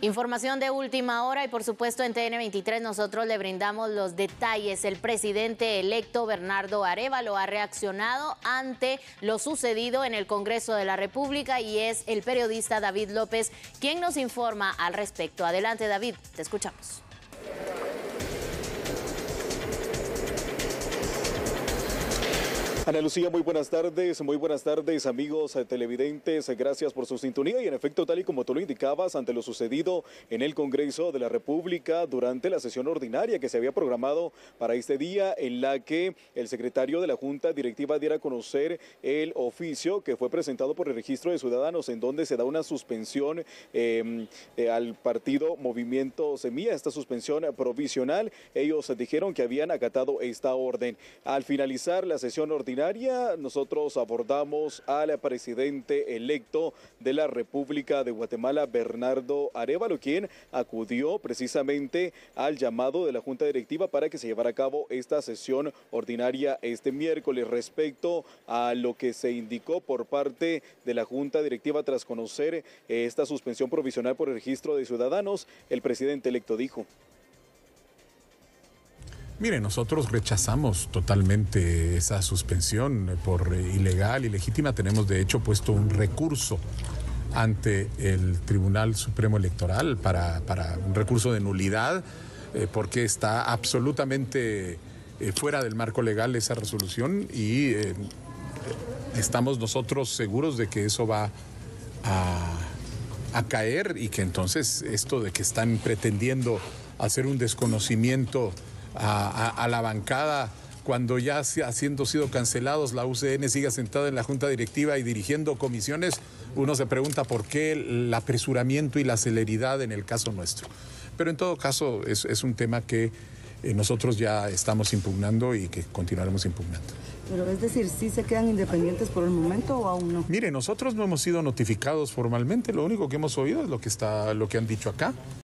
Información de última hora y por supuesto en TN23 nosotros le brindamos los detalles. El presidente electo Bernardo Arevalo ha reaccionado ante lo sucedido en el Congreso de la República y es el periodista David López quien nos informa al respecto. Adelante David, te escuchamos. Ana Lucía, muy buenas tardes, muy buenas tardes amigos eh, televidentes, eh, gracias por su sintonía y en efecto tal y como tú lo indicabas ante lo sucedido en el Congreso de la República durante la sesión ordinaria que se había programado para este día en la que el secretario de la Junta Directiva diera a conocer el oficio que fue presentado por el Registro de Ciudadanos en donde se da una suspensión em, eh, al partido Movimiento Semilla, esta suspensión provisional, ellos dijeron que habían acatado esta orden. Al finalizar la sesión ordinaria nosotros abordamos al presidente electo de la República de Guatemala, Bernardo Arevalo, quien acudió precisamente al llamado de la Junta Directiva para que se llevara a cabo esta sesión ordinaria este miércoles respecto a lo que se indicó por parte de la Junta Directiva tras conocer esta suspensión provisional por el registro de ciudadanos. El presidente electo dijo. Mire, nosotros rechazamos totalmente esa suspensión eh, por eh, ilegal, y legítima. Tenemos de hecho puesto un recurso ante el Tribunal Supremo Electoral para, un recurso de nulidad eh, porque está absolutamente fuera del marco legal esa resolución y estamos nosotros seguros de que eso va a caer y que entonces esto de que están pretendiendo hacer un desconocimiento a, la bancada cuando ya haciendo sido cancelados la UCN siga sentada en la junta directiva y dirigiendo comisiones, uno se pregunta por qué el apresuramiento y la celeridad en el caso nuestro. Pero en todo caso es, un tema que eh, nosotros ya estamos impugnando y que continuaremos impugnando. Pero es decir, ¿sí se quedan independientes por el momento o aún no? Mire, nosotros no hemos sido notificados formalmente, lo único que hemos oído es lo que, está, lo que han dicho acá.